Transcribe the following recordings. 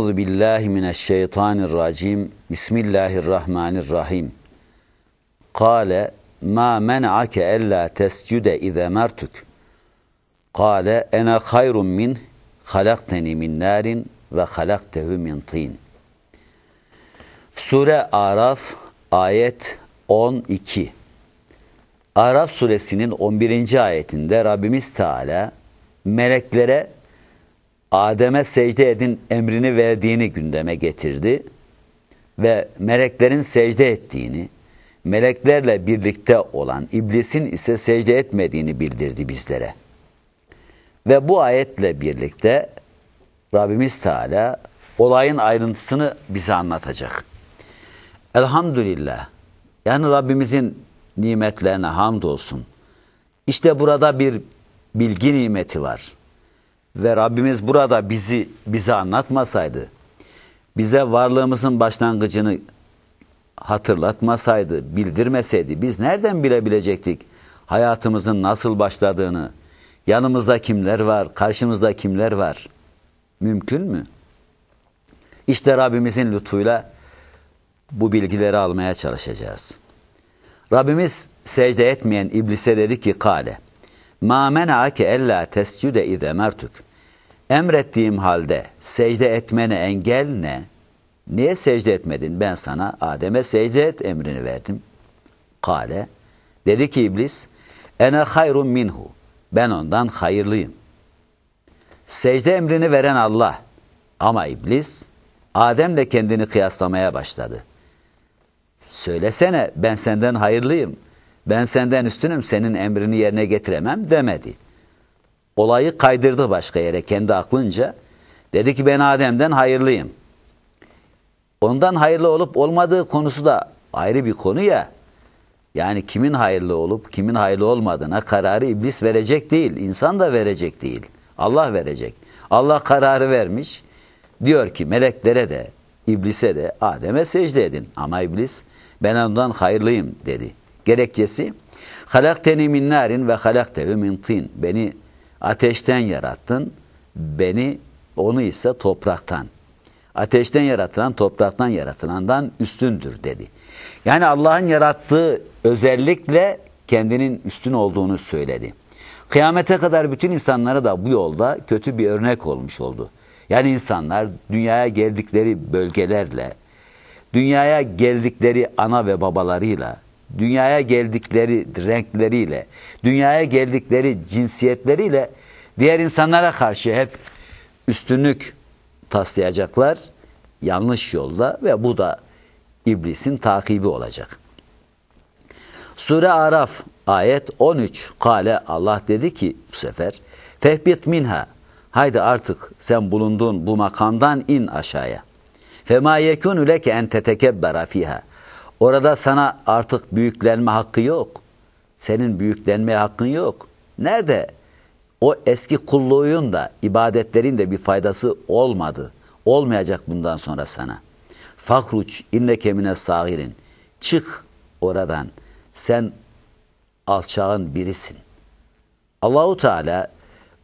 Euzu billahi mineşşeytanirracim. Bismillahirrahmanirrahim. Kale ma men'ake ella tescude ize mertuk. Kale ene hayrun min halakteni min narin ve halaktehu min tin. Sure Araf ayet 12. Araf suresinin 11. ayetinde Rabbimiz Teala meleklere Adem'e secde edin emrini verdiğini gündeme getirdi ve meleklerin secde ettiğini, meleklerle birlikte olan iblisin ise secde etmediğini bildirdi bizlere. Ve bu ayetle birlikte Rabbimiz Teala olayın ayrıntısını bize anlatacak. Elhamdülillah. Yani Rabbimizin nimetlerine hamdolsun. İşte burada bir bilgi nimeti var. Ve Rabbimiz burada bizi bize anlatmasaydı, bize varlığımızın başlangıcını hatırlatmasaydı, bildirmeseydi biz nereden bilebilecektik hayatımızın nasıl başladığını, yanımızda kimler var, karşımızda kimler var? Mümkün mü? İşte Rabbimizin lütfuyla bu bilgileri almaya çalışacağız. Rabbimiz secde etmeyen iblise dedi ki kale. مَا مَنَعَكَ اَلَّا تَسْجُدَ اِذْ اَمَرْتُكُ Emrettiğim halde secde etmene engel ne? Niye secde etmedin? Ben sana Adem'e secde et emrini verdim. Kale. Dedi ki iblis, ene hayrun minhu. Ben ondan hayırlıyım. Secde emrini veren Allah. Ama iblis, Adem de kendini kıyaslamaya başladı. Söylesene ben senden hayırlıyım.'' ben senden üstünüm senin emrini yerine getiremem demedi. Olayı kaydırdı başka yere kendi aklınca. Dedi ki ben Adem'den hayırlıyım. Ondan hayırlı olup olmadığı konusu da ayrı bir konu ya. Yani kimin hayırlı olup kimin hayırlı olmadığına kararı iblis verecek değil. insan da verecek değil. Allah verecek. Allah kararı vermiş. Diyor ki meleklere de, iblise de, Adem'e secde edin. Ama iblis ben ondan hayırlıyım dedi. Gerekçesi halakteni min narin ve halaktehu min Beni ateşten yarattın. Beni onu ise topraktan. Ateşten yaratılan topraktan yaratılandan üstündür dedi. Yani Allah'ın yarattığı özellikle kendinin üstün olduğunu söyledi. Kıyamete kadar bütün insanlara da bu yolda kötü bir örnek olmuş oldu. Yani insanlar dünyaya geldikleri bölgelerle, dünyaya geldikleri ana ve babalarıyla, dünyaya geldikleri renkleriyle, dünyaya geldikleri cinsiyetleriyle diğer insanlara karşı hep üstünlük taslayacaklar yanlış yolda ve bu da iblisin takibi olacak. Sure Araf ayet 13 kale Allah dedi ki bu sefer fehbit minha haydi artık sen bulunduğun bu makamdan in aşağıya. Fema yekunu leke en tetekebbera fiha Orada sana artık büyüklenme hakkı yok. Senin büyüklenmeye hakkın yok. Nerede? O eski kulluğun da, ibadetlerin de bir faydası olmadı. Olmayacak bundan sonra sana. Fakruç inneke mine sagirin. Çık oradan. Sen alçağın birisin. Allahu Teala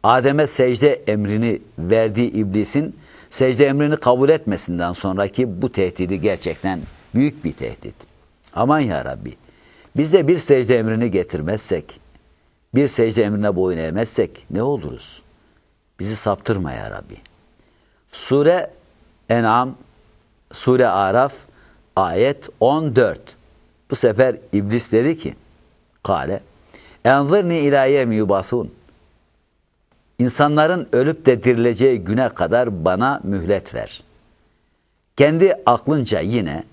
Adem'e secde emrini verdiği iblisin secde emrini kabul etmesinden sonraki bu tehdidi gerçekten büyük bir tehdit. Aman ya Rabbi. Biz de bir secde emrini getirmezsek, bir secde emrine boyun eğmezsek ne oluruz? Bizi saptırma ya Rabbi. Sure En'am, Sure Araf, ayet 14. Bu sefer iblis dedi ki, kale, enzirni ilaye yubasun. İnsanların ölüp de dirileceği güne kadar bana mühlet ver. Kendi aklınca yine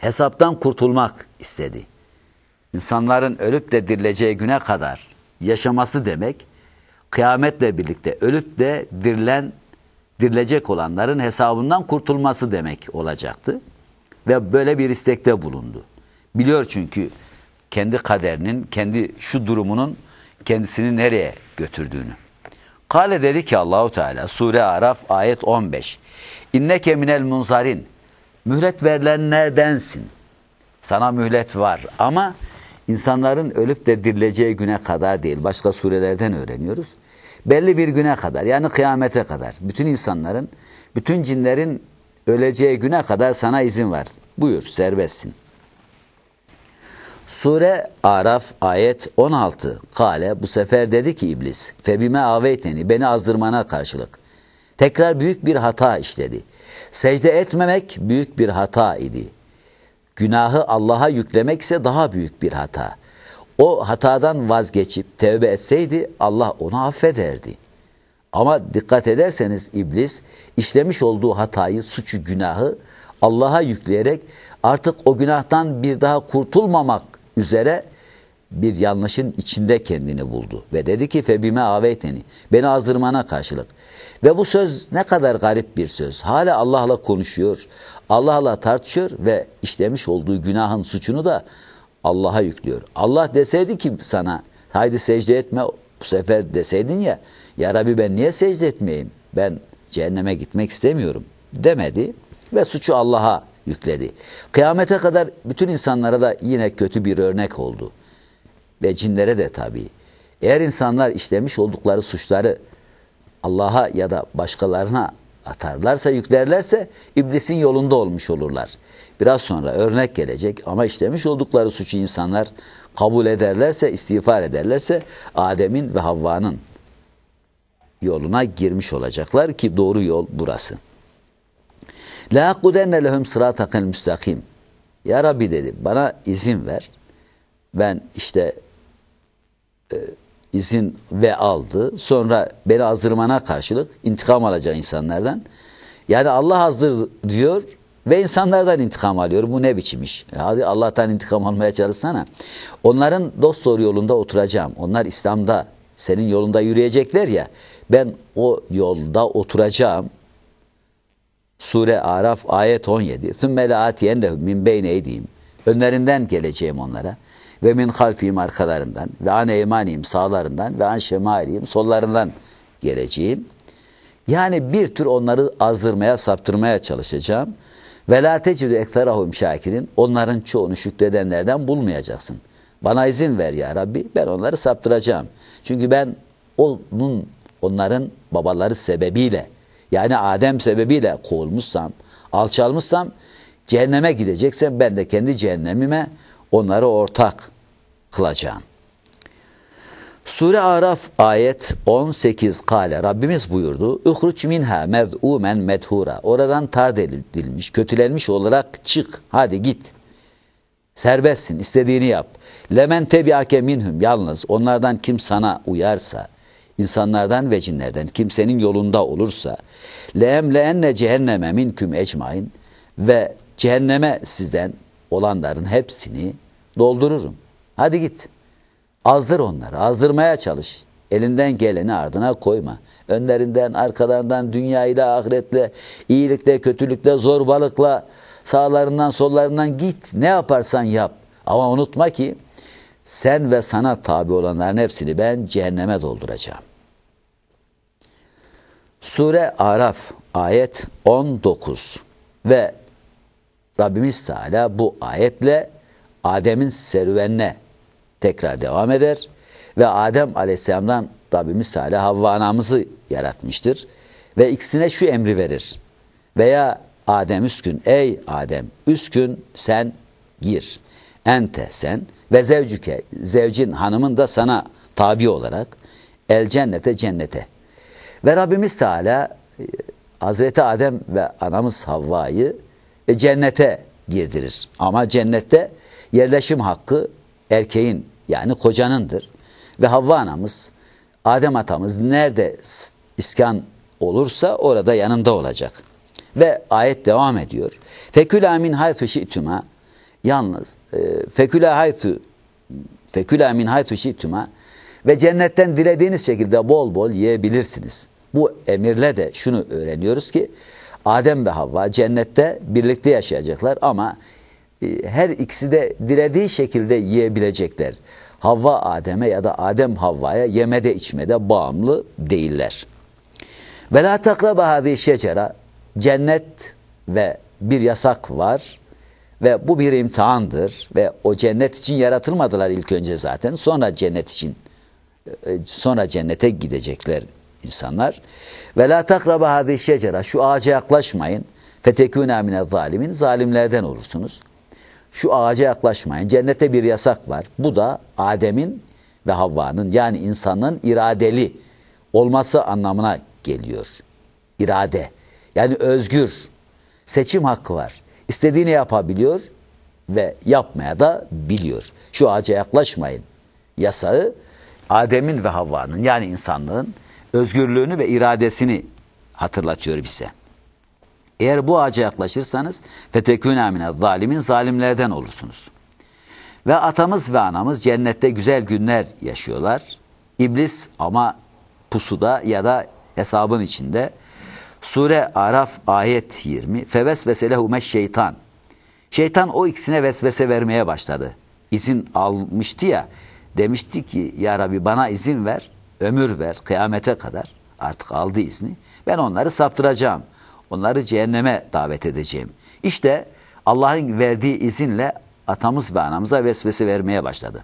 hesaptan kurtulmak istedi. İnsanların ölüp de dirileceği güne kadar yaşaması demek, kıyametle birlikte ölüp de dirilen, dirilecek olanların hesabından kurtulması demek olacaktı. Ve böyle bir istekte bulundu. Biliyor çünkü kendi kaderinin, kendi şu durumunun kendisini nereye götürdüğünü. Kale dedi ki Allahu Teala Sure Araf ayet 15. İnneke minel munzarin mühlet verilenlerdensin. Sana mühlet var ama insanların ölüp de dirileceği güne kadar değil. Başka surelerden öğreniyoruz. Belli bir güne kadar yani kıyamete kadar bütün insanların, bütün cinlerin öleceği güne kadar sana izin var. Buyur serbestsin. Sure Araf ayet 16 Kale bu sefer dedi ki iblis Febime aveyteni beni azdırmana karşılık Tekrar büyük bir hata işledi. Secde etmemek büyük bir hata idi. Günahı Allah'a yüklemek ise daha büyük bir hata. O hatadan vazgeçip tevbe etseydi Allah onu affederdi. Ama dikkat ederseniz iblis işlemiş olduğu hatayı, suçu, günahı Allah'a yükleyerek artık o günahtan bir daha kurtulmamak üzere bir yanlışın içinde kendini buldu. Ve dedi ki febime aveyteni. Beni azdırmana karşılık. Ve bu söz ne kadar garip bir söz. Hala Allah'la konuşuyor. Allah'la tartışıyor ve işlemiş olduğu günahın suçunu da Allah'a yüklüyor. Allah deseydi ki sana haydi secde etme bu sefer deseydin ya ya Rabbi ben niye secde etmeyeyim? Ben cehenneme gitmek istemiyorum demedi ve suçu Allah'a yükledi. Kıyamete kadar bütün insanlara da yine kötü bir örnek oldu ve cinlere de tabi. Eğer insanlar işlemiş oldukları suçları Allah'a ya da başkalarına atarlarsa, yüklerlerse iblisin yolunda olmuş olurlar. Biraz sonra örnek gelecek ama işlemiş oldukları suçu insanlar kabul ederlerse, istiğfar ederlerse Adem'in ve Havva'nın yoluna girmiş olacaklar ki doğru yol burası. La kudenne lehum sıratakil müstakim. Ya Rabbi dedi bana izin ver. Ben işte e, izin ve aldı. Sonra beni azdırmana karşılık intikam alacak insanlardan. Yani Allah azdır diyor ve insanlardan intikam alıyor. Bu ne biçim iş? E, hadi Allah'tan intikam almaya çalışsana. Onların dost doğru yolunda oturacağım. Onlar İslam'da senin yolunda yürüyecekler ya. Ben o yolda oturacağım. Sure Araf ayet 17. Sümme la atiyennehum min beyne edeyim. Önlerinden geleceğim onlara ve min halfim arkalarından ve an eymaniyim sağlarından ve an şemaliyim sollarından geleceğim. Yani bir tür onları azdırmaya, saptırmaya çalışacağım. Ve la tecidü ekserahum şakirin. Onların çoğunu şükredenlerden bulmayacaksın. Bana izin ver ya Rabbi. Ben onları saptıracağım. Çünkü ben onun onların babaları sebebiyle yani Adem sebebiyle kovulmuşsam, alçalmışsam cehenneme gideceksem ben de kendi cehennemime onları ortak kılacağım. Sure Araf ayet 18 kale Rabbimiz buyurdu. Uhruç minha mez'umen methura. Oradan tard edilmiş, kötülenmiş olarak çık. Hadi git. Serbestsin, istediğini yap. Lemen tebiake minhum. Yalnız onlardan kim sana uyarsa, insanlardan ve cinlerden kimsenin yolunda olursa leenne cehenneme minküm ecmain ve cehenneme sizden olanların hepsini doldururum. Hadi git. Azdır onları, azdırmaya çalış. Elinden geleni ardına koyma. Önlerinden, arkalarından, dünyayla, ahiretle, iyilikle, kötülükle, zorbalıkla, sağlarından, sollarından git. Ne yaparsan yap. Ama unutma ki sen ve sana tabi olanların hepsini ben cehenneme dolduracağım. Sure Araf ayet 19 ve Rabbimiz Teala bu ayetle Adem'in serüvenine tekrar devam eder ve Adem Aleyhisselam'dan Rabbimiz Teala Havva anamızı yaratmıştır ve ikisine şu emri verir. Veya Adem üskün ey Adem üskün sen gir. Ente sen ve zevcüke zevcin hanımın da sana tabi olarak el cennete cennete. Ve Rabbimiz Teala e, Hazreti Adem ve anamız Havva'yı e, cennete girdirir. Ama cennette yerleşim hakkı erkeğin yani kocanındır. Ve Havva anamız, Adem atamız nerede iskan olursa orada yanında olacak. Ve ayet devam ediyor. Fekülâ min haythu şi'tüma Yalnız e, fekülâ haythu fekülâ min haythu şi'tüma ve cennetten dilediğiniz şekilde bol bol yiyebilirsiniz. Bu emirle de şunu öğreniyoruz ki Adem ve Havva cennette birlikte yaşayacaklar ama e, her ikisi de dilediği şekilde yiyebilecekler. Havva Adem'e ya da Adem Havva'ya yemede içmede bağımlı değiller. Ve la takraba hadi şecera cennet ve bir yasak var ve bu bir imtihandır ve o cennet için yaratılmadılar ilk önce zaten sonra cennet için e, e, sonra cennete gidecekler insanlar. Ve la takraba hadi şecera. Şu ağaca yaklaşmayın. Fetekûne mine zalimin. Zalimlerden olursunuz. Şu ağaca yaklaşmayın. Cennete bir yasak var. Bu da Adem'in ve Havva'nın yani insanın iradeli olması anlamına geliyor. İrade. Yani özgür. Seçim hakkı var. İstediğini yapabiliyor ve yapmaya da biliyor. Şu ağaca yaklaşmayın yasağı Adem'in ve Havva'nın yani insanlığın özgürlüğünü ve iradesini hatırlatıyor bize. Eğer bu ağaca yaklaşırsanız fetekûnâ mine zalimin zalimlerden olursunuz. Ve atamız ve anamız cennette güzel günler yaşıyorlar. İblis ama pusuda ya da hesabın içinde. Sure Araf ayet 20. Fevesvese lehume şeytan. Şeytan o ikisine vesvese vermeye başladı. İzin almıştı ya. Demişti ki ya Rabbi bana izin ver ömür ver kıyamete kadar artık aldı izni. Ben onları saptıracağım. Onları cehenneme davet edeceğim. İşte Allah'ın verdiği izinle atamız ve anamıza vesvese vermeye başladı.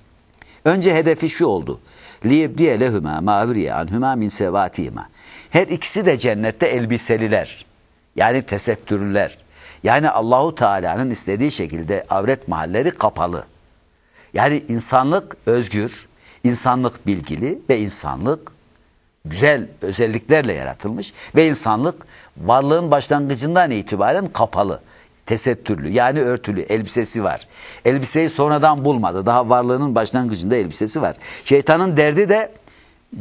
Önce hedefi şu oldu. لِيَبْدِيَ لَهُمَا مَا اُرِيَ عَنْهُمَا مِنْ سَوَاتِهِمَا Her ikisi de cennette elbiseliler. Yani tesettürler, Yani Allahu Teala'nın istediği şekilde avret mahalleri kapalı. Yani insanlık özgür, insanlık bilgili ve insanlık güzel özelliklerle yaratılmış ve insanlık varlığın başlangıcından itibaren kapalı, tesettürlü yani örtülü elbisesi var. Elbiseyi sonradan bulmadı. Daha varlığının başlangıcında elbisesi var. Şeytanın derdi de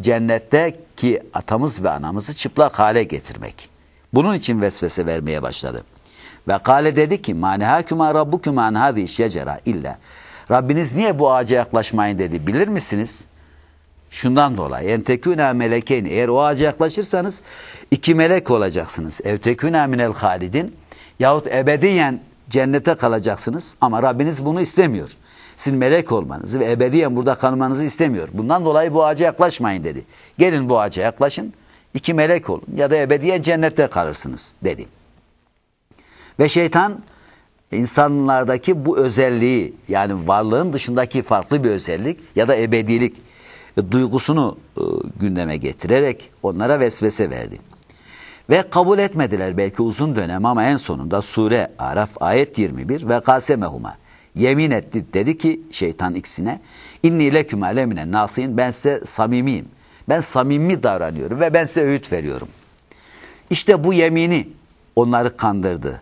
cennetteki atamız ve anamızı çıplak hale getirmek. Bunun için vesvese vermeye başladı. Ve kale dedi ki manihâkümâ rabbukümâ an hâzî şecera illa Rabbiniz niye bu ağaca yaklaşmayın dedi. Bilir misiniz? Şundan dolayı. Entekûnâ melekeyn. Eğer o ağaca yaklaşırsanız iki melek olacaksınız. Evtekûnâ minel halidin. Yahut ebediyen cennete kalacaksınız. Ama Rabbiniz bunu istemiyor. Sizin melek olmanızı ve ebediyen burada kalmanızı istemiyor. Bundan dolayı bu ağaca yaklaşmayın dedi. Gelin bu ağaca yaklaşın. İki melek olun ya da ebediyen cennette kalırsınız dedi. Ve şeytan insanlardaki bu özelliği yani varlığın dışındaki farklı bir özellik ya da ebedilik e, duygusunu e, gündeme getirerek onlara vesvese verdi. Ve kabul etmediler belki uzun dönem ama en sonunda sure Araf ayet 21 ve kasemehuma yemin etti dedi ki şeytan ikisine inni leküme lemine nasihin ben size samimiyim. Ben samimi davranıyorum ve ben size öğüt veriyorum. İşte bu yemini onları kandırdı.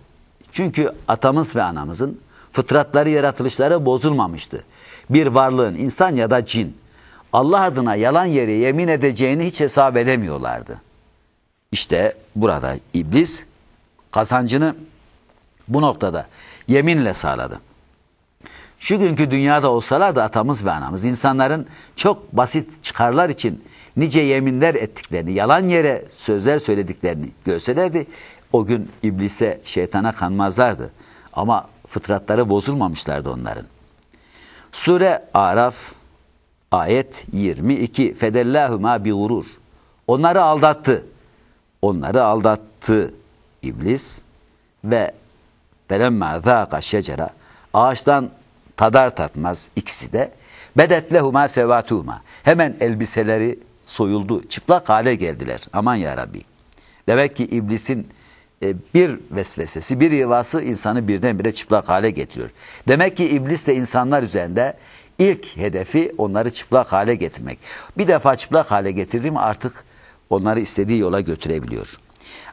Çünkü atamız ve anamızın fıtratları yaratılışları bozulmamıştı. Bir varlığın insan ya da cin Allah adına yalan yere yemin edeceğini hiç hesap edemiyorlardı. İşte burada iblis kazancını bu noktada yeminle sağladı. Şu günkü dünyada olsalar da atamız ve anamız insanların çok basit çıkarlar için nice yeminler ettiklerini, yalan yere sözler söylediklerini görselerdi o gün iblise, şeytana kanmazlardı. Ama fıtratları bozulmamışlardı onların. Sure Araf ayet 22 fedellâhümâ bi gurur. Onları aldattı. Onları aldattı iblis ve felemmâ zâka şecera ağaçtan tadar tatmaz ikisi de bedet lehumâ sevâtuhumâ hemen elbiseleri soyuldu çıplak hale geldiler aman ya Rabbi demek ki iblisin e, bir vesvesesi, bir yıvası insanı birdenbire çıplak hale getiriyor. Demek ki iblis de insanlar üzerinde ilk hedefi onları çıplak hale getirmek. Bir defa çıplak hale getirdim artık onları istediği yola götürebiliyor.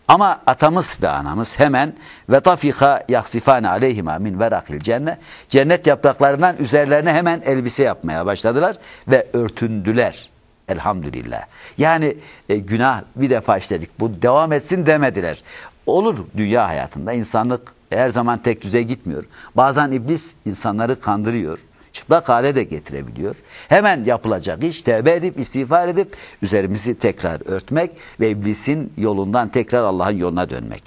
Ama atamız ve anamız hemen ve tafika yaksifane aleyhima min verakil cennet cennet yapraklarından üzerlerine hemen elbise yapmaya başladılar ve örtündüler. Elhamdülillah. Yani e, günah bir defa işledik. Bu devam etsin demediler. Olur dünya hayatında insanlık her zaman tek düze gitmiyor. Bazen iblis insanları kandırıyor. Çıplak hale de getirebiliyor. Hemen yapılacak iş tevbe edip istiğfar edip üzerimizi tekrar örtmek ve iblisin yolundan tekrar Allah'ın yoluna dönmek.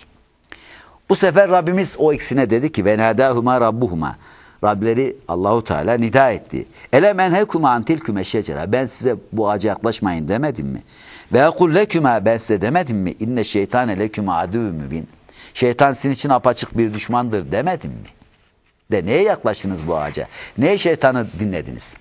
Bu sefer Rabbimiz o ikisine dedi ki ve venadahuma rabbuhuma. Rableri Allahu Teala nida etti. Ele menhekuma antil kümeşecera. Ben size bu ağaca yaklaşmayın demedim mi? Ve yakul leküme ben size demedim mi? İnne şeytane leküme adüvü mübin. Şeytan sizin için apaçık bir düşmandır demedim mi? De neye yaklaştınız bu ağaca? Neye şeytanı dinlediniz?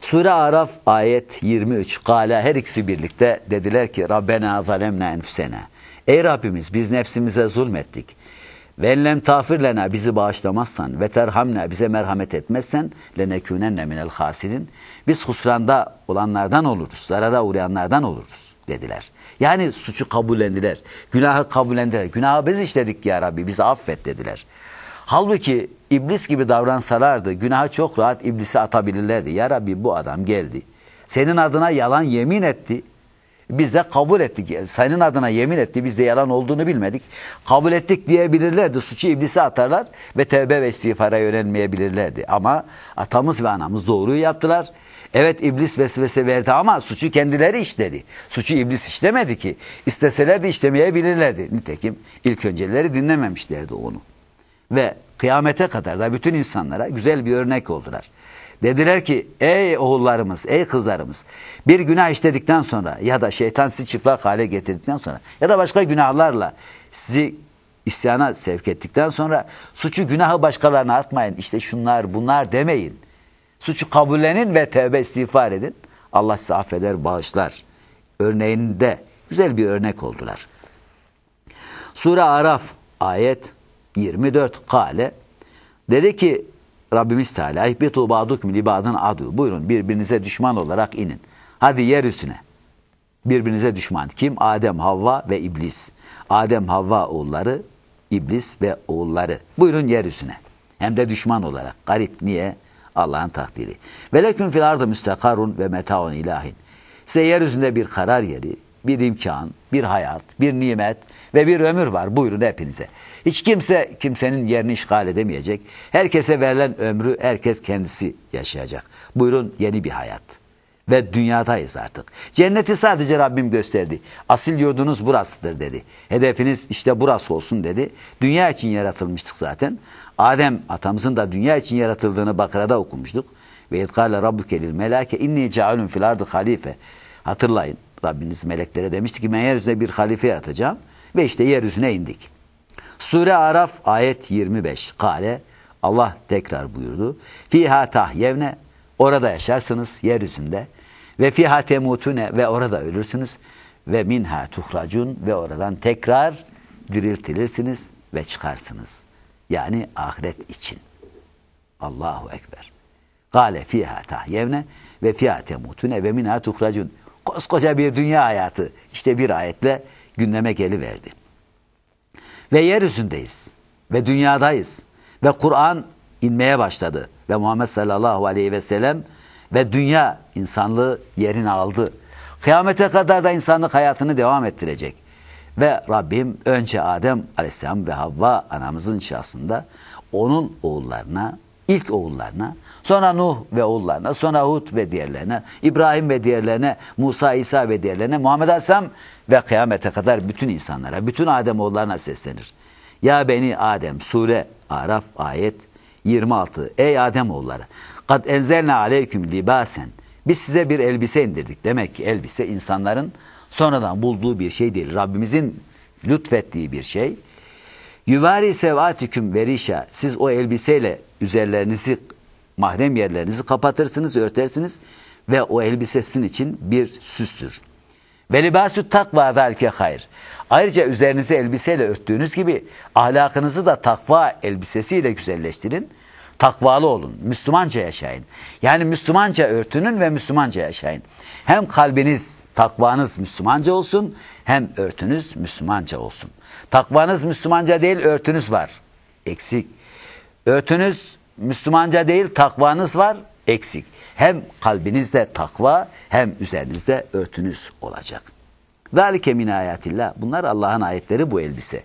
Sure Araf ayet 23. Kale her ikisi birlikte dediler ki Rabbena zalemne enfusena. Ey Rabbimiz biz nefsimize zulmettik. Ve lem tafir lena bizi bağışlamazsan ve terhamna bize merhamet etmezsen lenekûnenne minel hasirin. Biz husranda olanlardan oluruz, zarara uğrayanlardan oluruz dediler. Yani suçu kabullendiler, günahı kabullendiler. Günahı biz işledik ya Rabbi bizi affet dediler. Halbuki iblis gibi davransalardı günahı çok rahat iblisi atabilirlerdi. Ya Rabbi bu adam geldi. Senin adına yalan yemin etti. Biz de kabul ettik. Senin adına yemin etti. Biz de yalan olduğunu bilmedik. Kabul ettik diyebilirlerdi. Suçu iblise atarlar ve tevbe ve istiğfara yönelmeyebilirlerdi. Ama atamız ve anamız doğruyu yaptılar. Evet iblis vesvese verdi ama suçu kendileri işledi. Suçu iblis işlemedi ki. İsteselerdi işlemeyebilirlerdi. Nitekim ilk önceleri dinlememişlerdi onu. Ve kıyamete kadar da bütün insanlara güzel bir örnek oldular. Dediler ki ey oğullarımız, ey kızlarımız bir günah işledikten sonra ya da şeytan sizi çıplak hale getirdikten sonra ya da başka günahlarla sizi isyana sevk ettikten sonra suçu günahı başkalarına atmayın. İşte şunlar bunlar demeyin. Suçu kabullenin ve tevbe istiğfar edin. Allah sizi affeder, bağışlar. Örneğinde güzel bir örnek oldular. Sure Araf ayet 24 kale dedi ki Rabbimiz Teala ihbitu badukmin ibadın adu. Buyurun birbirinize düşman olarak inin. Hadi yer üstüne. Birbirinize düşman. Kim? Adem, Havva ve İblis. Adem, Havva oğulları, İblis ve oğulları. Buyurun yer üstüne. Hem de düşman olarak. Garip niye? Allah'ın takdiri. Veleküm fil ardı müstakarun ve metaun ilahin. Size yeryüzünde bir karar yeri, bir imkan, bir hayat, bir nimet, ve bir ömür var. Buyurun hepinize. Hiç kimse kimsenin yerini işgal edemeyecek. Herkese verilen ömrü herkes kendisi yaşayacak. Buyurun yeni bir hayat. Ve dünyadayız artık. Cenneti sadece Rabbim gösterdi. Asil yurdunuz burasıdır dedi. Hedefiniz işte burası olsun dedi. Dünya için yaratılmıştık zaten. Adem atamızın da dünya için yaratıldığını Bakıra'da okumuştuk. Ve itkâle rabbuke lil melâke inni cealun fil ardı halife. Hatırlayın Rabbiniz meleklere demişti ki ben yeryüzüne bir halife yaratacağım. Ve işte yeryüzüne indik. Sure Araf ayet 25. Kale Allah tekrar buyurdu. Fiha tahyevne orada yaşarsınız yeryüzünde. Ve fiha temutune ve orada ölürsünüz. Ve minha tuhracun ve oradan tekrar diriltilirsiniz ve çıkarsınız. Yani ahiret için. Allahu Ekber. Gale fiha tahyevne ve fiha temutune ve minha tuhracun. Koskoca bir dünya hayatı. işte bir ayetle gündeme geliverdi. Ve yeryüzündeyiz ve dünyadayız ve Kur'an inmeye başladı ve Muhammed sallallahu aleyhi ve sellem ve dünya insanlığı yerini aldı. Kıyamete kadar da insanlık hayatını devam ettirecek. Ve Rabbim önce Adem aleyhisselam ve Havva anamızın şahsında onun oğullarına ilk oğullarına, sonra Nuh ve oğullarına, sonra Hud ve diğerlerine, İbrahim ve diğerlerine, Musa, İsa ve diğerlerine, Muhammed Aleyhisselam ve kıyamete kadar bütün insanlara, bütün Adem oğullarına seslenir. Ya beni Adem, sure, Araf, ayet 26. Ey Adem oğulları, kad enzelne aleyküm libasen. Biz size bir elbise indirdik. Demek ki elbise insanların sonradan bulduğu bir şey değil. Rabbimizin lütfettiği bir şey. Yüvari sevatiküm verişa. Siz o elbiseyle üzerlerinizi, mahrem yerlerinizi kapatırsınız, örtersiniz ve o elbisesin için bir süstür. Ve libasü takva zalike hayır. Ayrıca üzerinizi elbiseyle örttüğünüz gibi ahlakınızı da takva elbisesiyle güzelleştirin. Takvalı olun. Müslümanca yaşayın. Yani Müslümanca örtünün ve Müslümanca yaşayın. Hem kalbiniz, takvanız Müslümanca olsun hem örtünüz Müslümanca olsun.'' Takvanız Müslümanca değil örtünüz var. Eksik. Örtünüz Müslümanca değil takvanız var. Eksik. Hem kalbinizde takva hem üzerinizde örtünüz olacak. Zalike min ayatillah. Bunlar Allah'ın ayetleri bu elbise.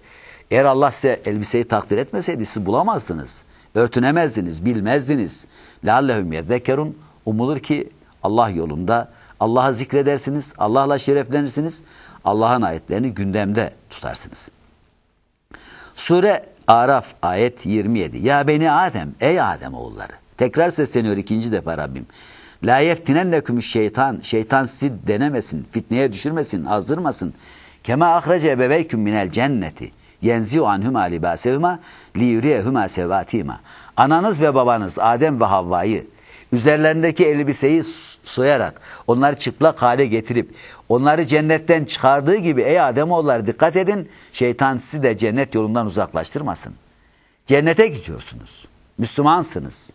Eğer Allah size elbiseyi takdir etmeseydi siz bulamazdınız. Örtünemezdiniz, bilmezdiniz. لَعَلَّهُمْ يَذَّكَرُونَ Umulur ki Allah yolunda Allah'a zikredersiniz, Allah'la şereflenirsiniz, Allah'ın ayetlerini gündemde tutarsınız. Sure Araf ayet 27. Ya beni Adem ey Adem oğulları. Tekrar sesleniyor ikinci defa Rabbim. La yeftinennekümüş şeytan. Şeytan sizi denemesin, fitneye düşürmesin, azdırmasın. Kema ahrece ebeveyküm minel cenneti. Yenzi o Yenziu anhüma libasehuma li yüriyehuma sevatima. Ananız ve babanız Adem ve Havva'yı üzerlerindeki elbiseyi soyarak onları çıplak hale getirip onları cennetten çıkardığı gibi ey Ademoğulları dikkat edin şeytan sizi de cennet yolundan uzaklaştırmasın. Cennete gidiyorsunuz. Müslümansınız.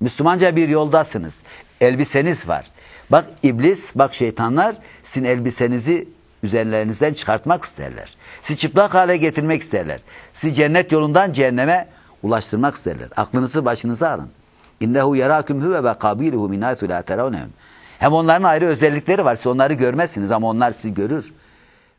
Müslümanca bir yoldasınız. Elbiseniz var. Bak iblis, bak şeytanlar sizin elbisenizi üzerlerinizden çıkartmak isterler. Sizi çıplak hale getirmek isterler. Sizi cennet yolundan cehenneme ulaştırmak isterler. Aklınızı başınıza alın. İnnehu yarakum huve ve kabiluhu min haythu la teravnehum. Hem onların ayrı özellikleri var. Siz onları görmezsiniz ama onlar sizi görür.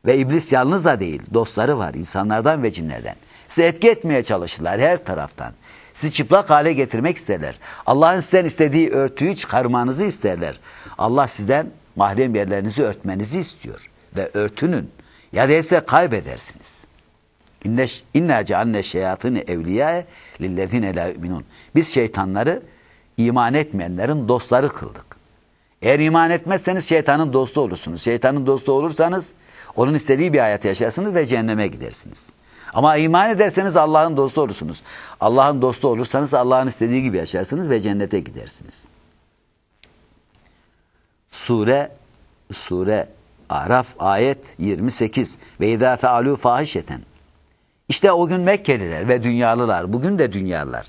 Ve iblis yalnız da değil. Dostları var insanlardan ve cinlerden. Sizi etki etmeye çalışırlar her taraftan. Sizi çıplak hale getirmek isterler. Allah'ın sizden istediği örtüyü çıkarmanızı isterler. Allah sizden mahrem yerlerinizi örtmenizi istiyor. Ve örtünün. Ya değilse kaybedersiniz.'' İnna cealne şeyatini evliya lillezine la yu'minun. Biz şeytanları iman etmeyenlerin dostları kıldık. Eğer iman etmezseniz şeytanın dostu olursunuz. Şeytanın dostu olursanız onun istediği bir hayat yaşarsınız ve cehenneme gidersiniz. Ama iman ederseniz Allah'ın dostu olursunuz. Allah'ın dostu olursanız Allah'ın istediği gibi yaşarsınız ve cennete gidersiniz. Sure Sure Araf ayet 28 ve idâ fealû eten. İşte o gün Mekkeliler ve dünyalılar, bugün de dünyalılar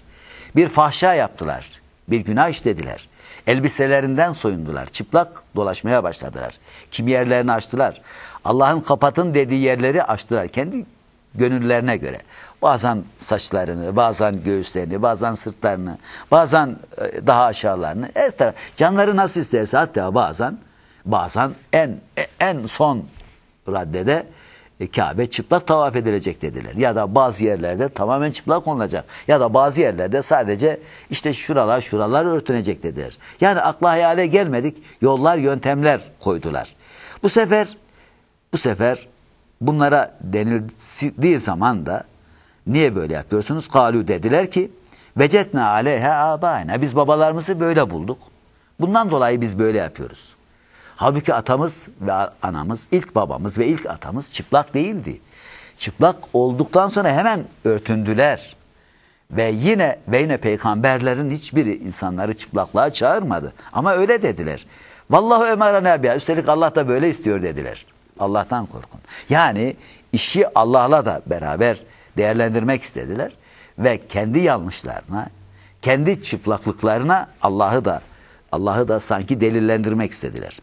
bir fahşa yaptılar, bir günah işlediler. Elbiselerinden soyundular, çıplak dolaşmaya başladılar. Kim yerlerini açtılar. Allah'ın kapatın dediği yerleri açtılar kendi gönüllerine göre. Bazen saçlarını, bazen göğüslerini, bazen sırtlarını, bazen e, daha aşağılarını, her taraf. Canları nasıl isterse hatta bazen, bazen en en son raddede e, Kabe çıplak tavaf edilecek dediler. Ya da bazı yerlerde tamamen çıplak olunacak. Ya da bazı yerlerde sadece işte şuralar şuralar örtünecek dediler. Yani akla hayale gelmedik yollar yöntemler koydular. Bu sefer bu sefer bunlara denildiği zaman da niye böyle yapıyorsunuz? Kalu dediler ki vecetna aleyha abaina biz babalarımızı böyle bulduk. Bundan dolayı biz böyle yapıyoruz. Halbuki atamız ve anamız, ilk babamız ve ilk atamız çıplak değildi. Çıplak olduktan sonra hemen örtündüler. Ve yine ve yine peygamberlerin hiçbiri insanları çıplaklığa çağırmadı. Ama öyle dediler. Vallahu emarana biha. Üstelik Allah da böyle istiyor dediler. Allah'tan korkun. Yani işi Allah'la da beraber değerlendirmek istediler. Ve kendi yanlışlarına, kendi çıplaklıklarına Allah'ı da Allah'ı da sanki delillendirmek istediler.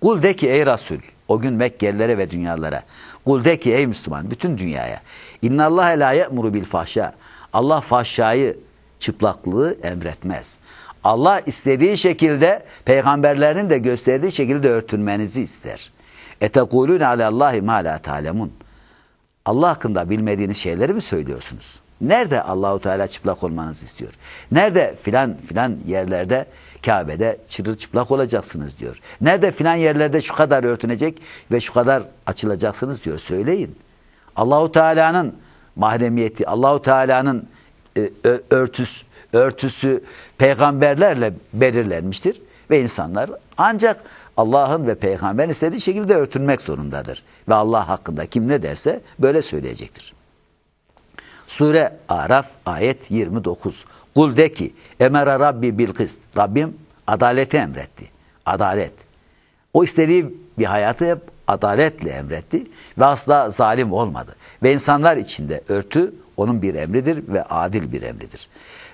Kul de ki ey Resul o gün Mekkelilere ve dünyalara. Kul de ki ey Müslüman bütün dünyaya. İnna Allah la ye'muru bil fahşa. Allah fahşayı, çıplaklığı emretmez. Allah istediği şekilde peygamberlerinin de gösterdiği şekilde örtünmenizi ister. Etekulun alallahi ma la ta'lemun. Allah hakkında bilmediğiniz şeyleri mi söylüyorsunuz? Nerede Allahu Teala çıplak olmanızı istiyor? Nerede filan filan yerlerde Kabe'de çıplak olacaksınız diyor. Nerede filan yerlerde şu kadar örtünecek ve şu kadar açılacaksınız diyor. Söyleyin. Allahu Teala'nın mahremiyeti, Allahu Teala'nın e, örtüs, örtüsü peygamberlerle belirlenmiştir ve insanlar ancak Allah'ın ve peygamberin istediği şekilde örtünmek zorundadır. Ve Allah hakkında kim ne derse böyle söyleyecektir. Sure Araf ayet 29. Kul de ki emere Rabbi bil kıst. Rabbim adaleti emretti. Adalet. O istediği bir hayatı hep adaletle emretti ve asla zalim olmadı. Ve insanlar içinde örtü onun bir emridir ve adil bir emridir.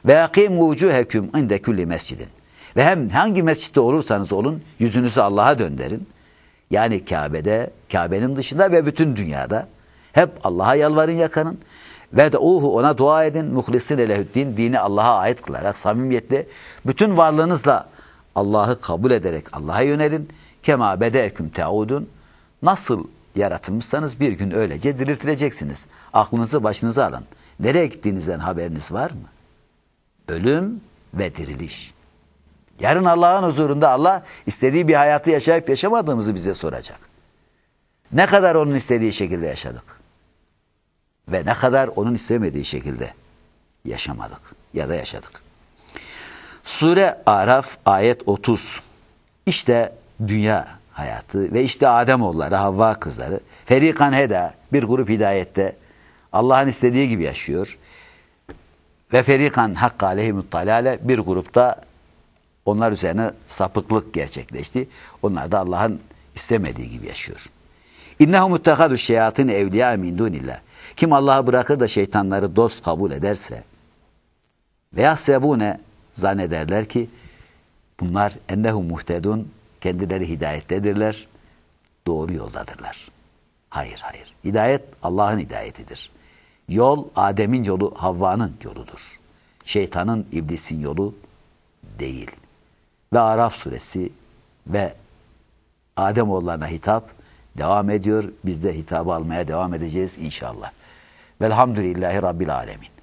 Ve yakim vucuhekum inde külli mescidin. Ve hem hangi mescitte olursanız olun yüzünüzü Allah'a döndürün. Yani Kabe'de, Kabe'nin dışında ve bütün dünyada hep Allah'a yalvarın yakarın. Ve de uhu ona dua edin. Muhlisin elehüddin dini Allah'a ait kılarak samimiyetle bütün varlığınızla Allah'ı kabul ederek Allah'a yönelin. Kema bedeeküm teudun. Nasıl yaratılmışsanız bir gün öylece diriltileceksiniz. Aklınızı başınıza alın. Nereye gittiğinizden haberiniz var mı? Ölüm ve diriliş. Yarın Allah'ın huzurunda Allah istediği bir hayatı yaşayıp yaşamadığımızı bize soracak. Ne kadar onun istediği şekilde yaşadık? Ve ne kadar onun istemediği şekilde yaşamadık ya da yaşadık. Sure Araf ayet 30. İşte dünya hayatı ve işte Adem Ademoğulları, Havva kızları. Ferikan Heda bir grup hidayette Allah'ın istediği gibi yaşıyor. Ve ferikan hakka aleyhimut talale bir grupta onlar üzerine sapıklık gerçekleşti. Onlar da Allah'ın istemediği gibi yaşıyor. İnnehu ittehadu şeyatın evliya min dunillah. Kim Allah'ı bırakır da şeytanları dost kabul ederse veya sebune zannederler ki bunlar ennehu muhtedun kendileri hidayettedirler. Doğru yoldadırlar. Hayır hayır. Hidayet Allah'ın hidayetidir. Yol Adem'in yolu Havva'nın yoludur. Şeytanın, iblisin yolu değil. Ve Araf suresi ve Adem oğullarına hitap devam ediyor. Biz de hitabı almaya devam edeceğiz inşallah. Velhamdülillahi Rabbil Alemin.